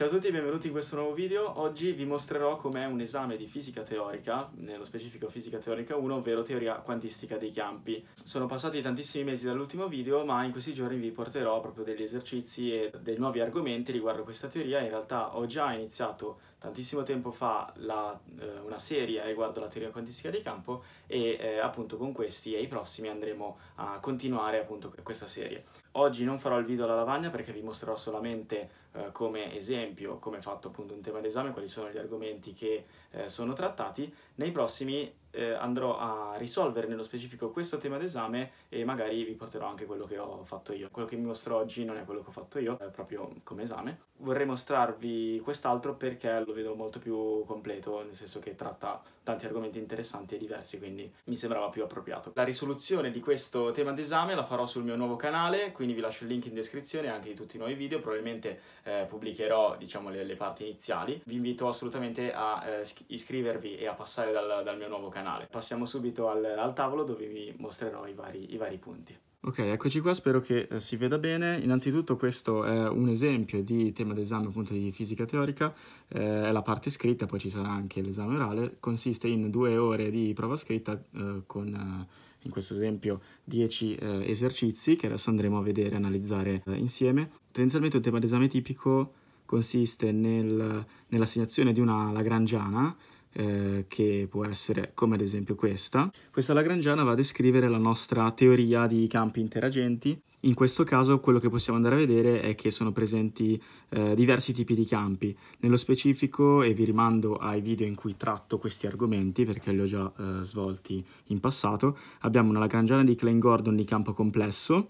Ciao a tutti e benvenuti in questo nuovo video. Oggi vi mostrerò com'è un esame di fisica teorica, nello specifico fisica teorica 1, ovvero teoria quantistica dei campi. Sono passati tantissimi mesi dall'ultimo video, ma in questi giorni vi porterò proprio degli esercizi e dei nuovi argomenti riguardo questa teoria. In realtà ho già iniziato tantissimo tempo fa la, eh, una serie riguardo la teoria quantistica di campo e eh, appunto con questi e i prossimi andremo a continuare appunto questa serie. Oggi non farò il video alla lavagna perché vi mostrerò solamente eh, come esempio, come fatto appunto un tema d'esame, quali sono gli argomenti che eh, sono trattati. Nei prossimi eh, andrò a risolvere nello specifico questo tema d'esame e magari vi porterò anche quello che ho fatto io. Quello che vi mostro oggi non è quello che ho fatto io, è proprio come esame vorrei mostrarvi quest'altro perché lo vedo molto più completo, nel senso che tratta tanti argomenti interessanti e diversi, quindi mi sembrava più appropriato. La risoluzione di questo tema d'esame la farò sul mio nuovo canale, quindi vi lascio il link in descrizione anche di tutti i nuovi video, probabilmente eh, pubblicherò diciamo le, le, parti iniziali. Vi invito assolutamente a eh, iscrivervi e a passare dal, dal, mio nuovo canale. Passiamo subito al, al tavolo dove vi mostrerò i vari, i vari punti. Ok, eccoci qua, spero che eh, si veda bene. Innanzitutto questo è un esempio di tema d'esame appunto di fisica teorica, eh, è la parte scritta, poi ci sarà anche l'esame orale, consiste in due ore di prova scritta eh, con eh, in questo esempio 10 eh, esercizi che adesso andremo a vedere e analizzare eh, insieme. Tendenzialmente un tema d'esame tipico consiste nel, nell'assegnazione di una lagrangiana, eh, che può essere come ad esempio questa. Questa lagrangiana va a descrivere la nostra teoria di campi interagenti. In questo caso quello che possiamo andare a vedere è che sono presenti eh, diversi tipi di campi. Nello specifico, e vi rimando ai video in cui tratto questi argomenti perché li ho già eh, svolti in passato, abbiamo una lagrangiana di Klein-Gordon di campo complesso,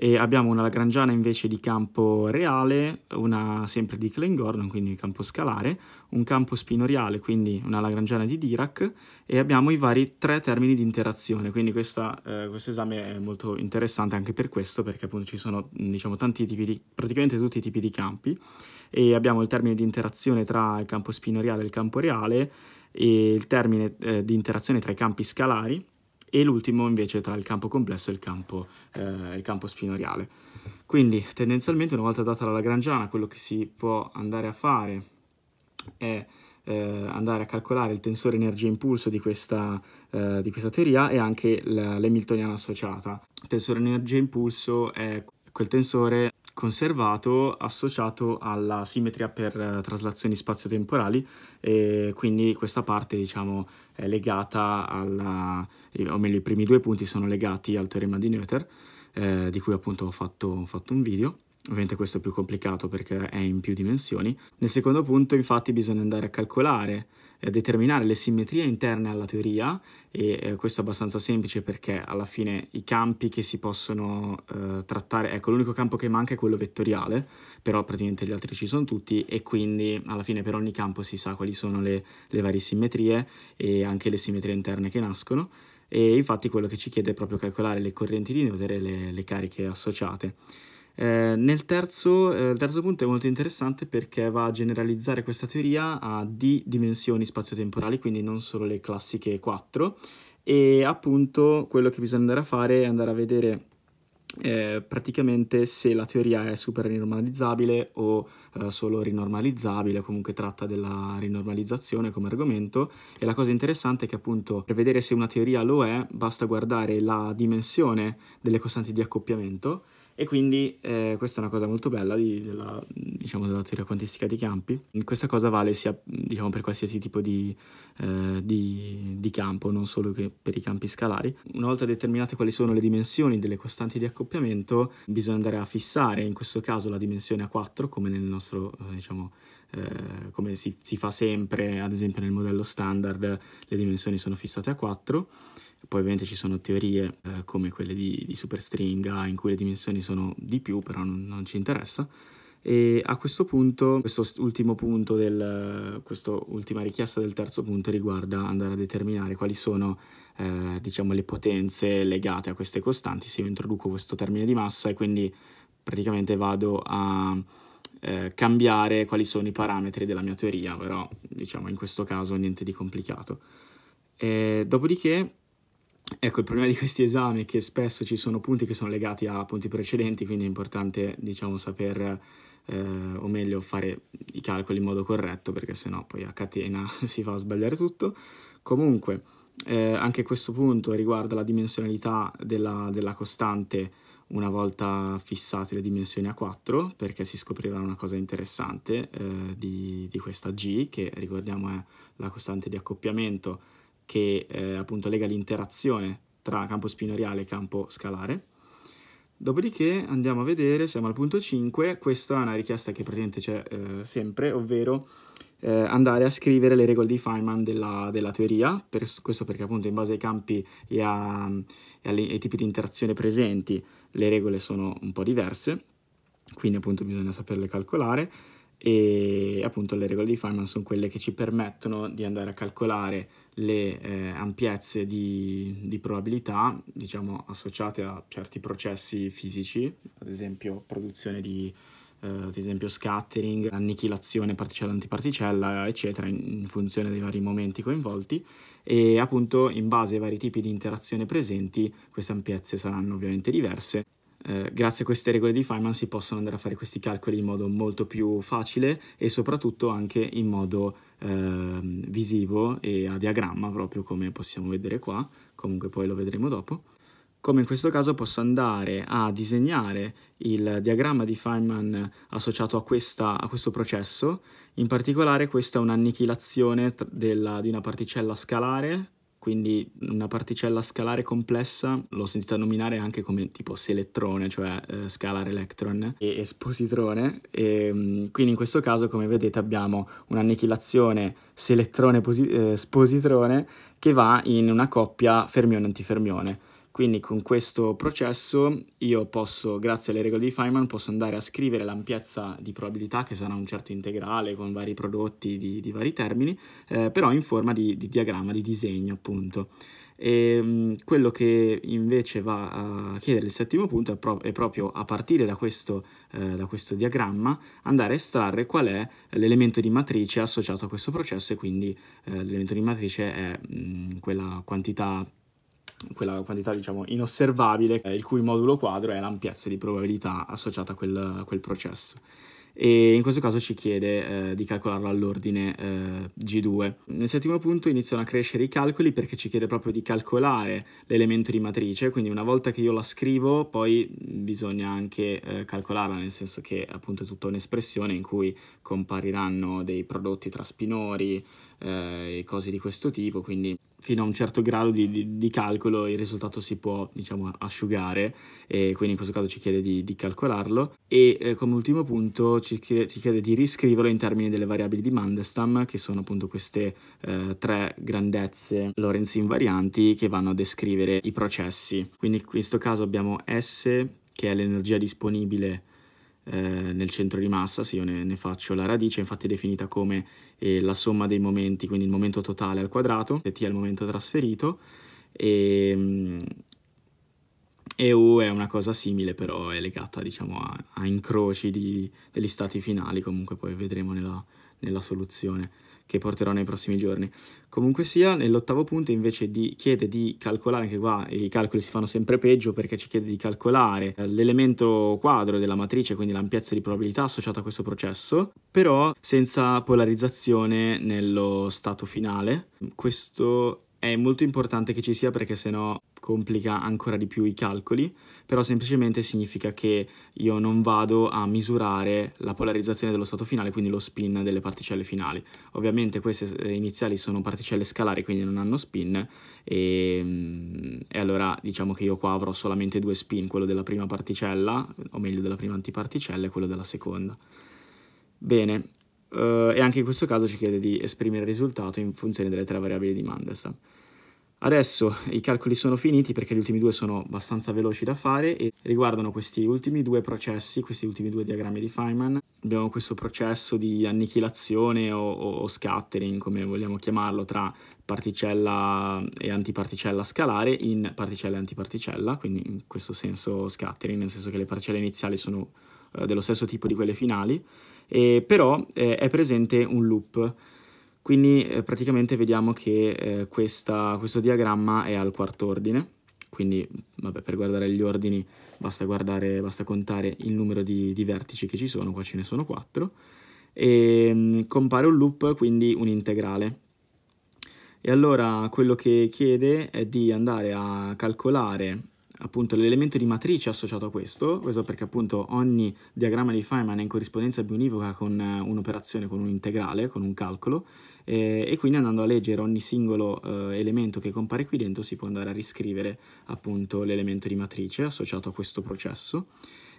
e abbiamo una lagrangiana invece di campo reale, una sempre di Kleingarten, quindi campo scalare, un campo spinoriale, quindi una lagrangiana di Dirac, e abbiamo i vari tre termini di interazione, quindi questa, eh, questo esame è molto interessante anche per questo, perché appunto ci sono diciamo, tanti tipi di, praticamente tutti i tipi di campi, e abbiamo il termine di interazione tra il campo spinoriale e il campo reale, e il termine eh, di interazione tra i campi scalari, e l'ultimo invece tra il campo complesso e il campo, eh, il campo spinoriale. Quindi tendenzialmente una volta data la lagrangiana quello che si può andare a fare è eh, andare a calcolare il tensore energia-impulso di, questa, eh, di questa teoria e anche l'hamiltoniana associata. Il tensore energia-impulso è quel tensore conservato associato alla simmetria per eh, traslazioni spazio-temporali e quindi questa parte diciamo è legata alla, eh, o meglio i primi due punti sono legati al teorema di Noether eh, di cui appunto ho fatto, ho fatto un video. Ovviamente questo è più complicato perché è in più dimensioni. Nel secondo punto infatti bisogna andare a calcolare eh, determinare le simmetrie interne alla teoria e eh, questo è abbastanza semplice perché alla fine i campi che si possono eh, trattare, ecco l'unico campo che manca è quello vettoriale, però praticamente gli altri ci sono tutti e quindi alla fine per ogni campo si sa quali sono le, le varie simmetrie e anche le simmetrie interne che nascono e infatti quello che ci chiede è proprio calcolare le correnti di Noether e le, le cariche associate. Eh, nel terzo, eh, il terzo punto è molto interessante perché va a generalizzare questa teoria a D dimensioni spazio-temporali, quindi non solo le classiche 4, e appunto quello che bisogna andare a fare è andare a vedere eh, praticamente se la teoria è super rinormalizzabile o eh, solo rinormalizzabile, comunque tratta della rinormalizzazione come argomento e la cosa interessante è che appunto per vedere se una teoria lo è basta guardare la dimensione delle costanti di accoppiamento e quindi eh, questa è una cosa molto bella di, della, diciamo, della, teoria quantistica di Campi. Questa cosa vale sia diciamo, per qualsiasi tipo di, eh, di, di, campo, non solo che per i campi scalari. Una volta determinate quali sono le dimensioni delle costanti di accoppiamento, bisogna andare a fissare, in questo caso la dimensione a 4, come nel nostro, eh, diciamo, eh, come si, si, fa sempre, ad esempio nel modello standard, le dimensioni sono fissate a 4 poi ovviamente ci sono teorie eh, come quelle di, di superstringa in cui le dimensioni sono di più, però non, non ci interessa. E a questo punto, questo ultimo punto del, questa ultima richiesta del terzo punto riguarda andare a determinare quali sono eh, diciamo, le potenze legate a queste costanti. Se io introduco questo termine di massa e quindi praticamente vado a eh, cambiare quali sono i parametri della mia teoria, però diciamo in questo caso niente di complicato. E dopodiché Ecco, il problema di questi esami è che spesso ci sono punti che sono legati a punti precedenti, quindi è importante, diciamo, saper, eh, o meglio, fare i calcoli in modo corretto, perché sennò poi a catena si fa sbagliare tutto. Comunque, eh, anche questo punto riguarda la dimensionalità della, della costante una volta fissate le dimensioni a 4, perché si scoprirà una cosa interessante eh, di, di questa G, che ricordiamo è la costante di accoppiamento che eh, appunto lega l'interazione tra campo spinoriale e campo scalare. Dopodiché andiamo a vedere, siamo al punto 5, questa è una richiesta che praticamente c'è eh, sempre, ovvero eh, andare a scrivere le regole di Feynman della, della teoria, per, questo perché appunto in base ai campi e, a, e alle, ai tipi di interazione presenti le regole sono un po' diverse, quindi appunto bisogna saperle calcolare e appunto le regole di Feynman sono quelle che ci permettono di andare a calcolare le eh, ampiezze di, di, probabilità, diciamo, associate a certi processi fisici, ad esempio produzione di eh, ad esempio scattering, annichilazione particella-antiparticella, eccetera, in, in funzione dei vari momenti coinvolti e appunto in base ai vari tipi di interazione presenti queste ampiezze saranno ovviamente diverse eh, grazie a queste regole di Feynman si possono andare a fare questi calcoli in modo molto più facile e soprattutto anche in modo eh, visivo e a diagramma, proprio come possiamo vedere qua, comunque poi lo vedremo dopo. Come in questo caso posso andare a disegnare il diagramma di Feynman associato a, questa, a questo processo, in particolare questa è un'annichilazione della, di una particella scalare quindi una particella scalare complessa l'ho sentita nominare anche come tipo selettrone, cioè eh, scalar electron e espositrone. E, ehm, quindi in questo caso, come vedete, abbiamo un'annichilazione selettrone-espositrone posi- eh, che va in una coppia fermione-antifermione. Quindi con questo processo io posso, grazie alle regole di Feynman, posso andare a scrivere l'ampiezza di probabilità, che sarà un certo integrale con vari prodotti di, di vari termini, eh, però in forma di, di diagramma, di disegno appunto. E ehm, quello che invece va a chiedere il settimo punto è, pro è proprio a partire da questo, eh, da questo, diagramma andare a estrarre qual è l'elemento di matrice associato a questo processo e quindi eh, l'elemento di matrice è mh, mm, quella quantità quella quantità diciamo inosservabile, eh, il cui modulo quadro è l'ampiezza di probabilità associata a quel, a quel processo e in questo caso ci chiede eh, di calcolarlo all'ordine eh, G2. Nel settimo punto iniziano a crescere i calcoli perché ci chiede proprio di calcolare l'elemento di matrice, quindi una volta che io la scrivo poi bisogna anche eh, calcolarla, nel senso che appunto è tutta un'espressione in cui compariranno dei prodotti tra spinori, eh, e cose di questo tipo, quindi fino a un certo grado di, di, di, calcolo il risultato si può diciamo asciugare e quindi in questo caso ci chiede di, di calcolarlo e eh, come ultimo punto ci chiede, ci chiede, di riscriverlo in termini delle variabili di Mandelstam che sono appunto queste eh, tre grandezze Lorentz invarianti che vanno a descrivere i processi quindi in questo caso abbiamo S che è l'energia disponibile eh, nel centro di massa, se io ne, ne, faccio la radice, infatti è definita come eh, la somma dei momenti, quindi il momento totale al quadrato, e t è il momento trasferito, e, mm, e U è una cosa simile, però è legata diciamo, a, a incroci di, degli stati finali, comunque poi vedremo nella, nella soluzione che porterò nei prossimi giorni. Comunque sia, nell'ottavo punto invece di, chiede di calcolare, anche qua i calcoli si fanno sempre peggio perché ci chiede di calcolare eh, l'elemento quadro della matrice, quindi l'ampiezza di probabilità associata a questo processo, però senza polarizzazione nello stato finale. Questo è molto importante che ci sia perché sennò complica ancora di più i calcoli, però semplicemente significa che io non vado a misurare la polarizzazione dello stato finale, quindi lo spin delle particelle finali. Ovviamente queste eh, iniziali sono particelle scalari, quindi non hanno spin, e, ehm, e allora diciamo che io qua avrò solamente due spin, quello della prima particella, o meglio della prima antiparticella e quello della seconda. Bene, Uh, e anche in questo caso ci chiede di esprimere il risultato in funzione delle tre variabili di Mandelstam. Adesso i calcoli sono finiti perché gli ultimi due sono abbastanza veloci da fare e riguardano questi ultimi due processi, questi ultimi due diagrammi di Feynman. Abbiamo questo processo di annichilazione o, o, o scattering, come vogliamo chiamarlo, tra particella e antiparticella scalare in particella e antiparticella, quindi in questo senso scattering, nel senso che le particelle iniziali sono eh, dello stesso tipo di quelle finali eh, però eh, è presente un loop. Quindi eh, praticamente vediamo che eh, questa, questo diagramma è al quarto ordine, quindi vabbè, per guardare gli ordini basta, guardare, basta contare il numero di, di vertici che ci sono, qua ce ne sono 4, e mh, compare un loop, quindi un integrale. E allora quello che chiede è di andare a calcolare appunto l'elemento di matrice associato a questo, questo perché appunto ogni diagramma di Feynman è in corrispondenza bionivoca con eh, un'operazione, con un integrale, con un calcolo, eh, e quindi andando a leggere ogni singolo eh, elemento che compare qui dentro si può andare a riscrivere appunto l'elemento di matrice associato a questo processo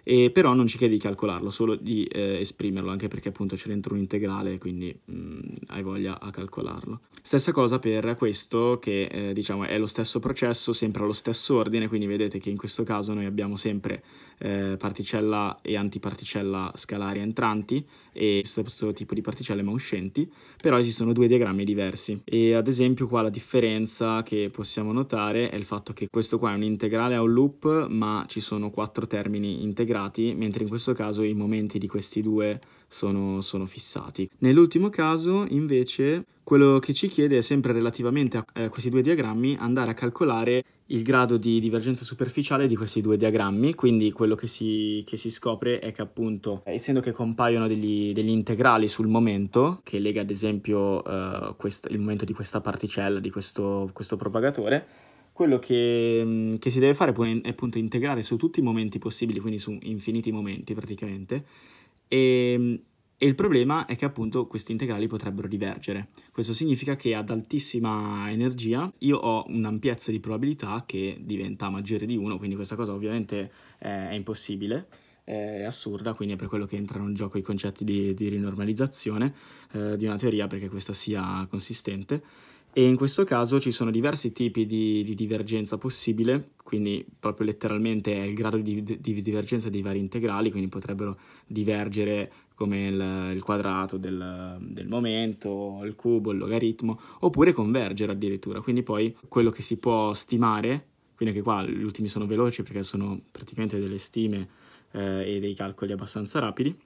e però non ci chiede di calcolarlo, solo di eh, esprimerlo, anche perché appunto c'è dentro un integrale, quindi mh, mm, hai voglia a calcolarlo. Stessa cosa per questo che eh, diciamo è lo stesso processo, sempre allo stesso ordine, quindi vedete che in questo caso noi abbiamo sempre eh, particella e antiparticella scalari entranti e questo tipo di particelle ma uscenti, però esistono due diagrammi diversi e ad esempio qua la differenza che possiamo notare è il fatto che questo qua è un integrale a un loop ma ci sono quattro termini integrati, mentre in questo caso i momenti di questi due sono, sono fissati. Nell'ultimo caso, invece, quello che ci chiede è sempre relativamente a eh, questi due diagrammi andare a calcolare il grado di divergenza superficiale di questi due diagrammi, quindi quello che si, che si scopre è che appunto, eh, essendo che compaiono degli, degli integrali sul momento, che lega ad esempio eh, quest, il momento di questa particella, di questo, questo propagatore, quello che, mm, che, si deve fare è appunto integrare su tutti i momenti possibili, quindi su infiniti momenti praticamente, e, ehm, e il problema è che appunto questi integrali potrebbero divergere. Questo significa che ad altissima energia io ho un'ampiezza di probabilità che diventa maggiore di 1, quindi questa cosa ovviamente è impossibile, è assurda, quindi è per quello che entrano in gioco i concetti di, di rinormalizzazione eh, di una teoria perché questa sia consistente e in questo caso ci sono diversi tipi di, di divergenza possibile, quindi proprio letteralmente è il grado di, di, divergenza dei vari integrali, quindi potrebbero divergere come il, il quadrato del, del, momento, il cubo, il logaritmo, oppure convergere addirittura. Quindi poi quello che si può stimare, quindi anche qua gli ultimi sono veloci perché sono praticamente delle stime eh, e dei calcoli abbastanza rapidi,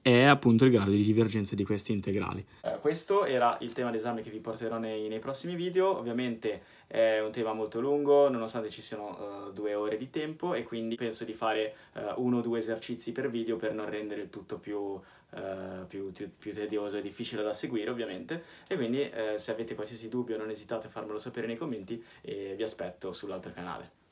è appunto il grado di divergenza di questi integrali. Eh, questo era il tema d'esame che vi porterò nei, nei, prossimi video, ovviamente è un tema molto lungo nonostante ci siano uh, due ore di tempo e quindi penso di fare uh, uno o due esercizi per video per non rendere il tutto più, uh, più, più, più tedioso e difficile da seguire ovviamente e quindi se avete qualsiasi dubbio non esitate a farmelo sapere nei commenti e vi aspetto sull'altro canale.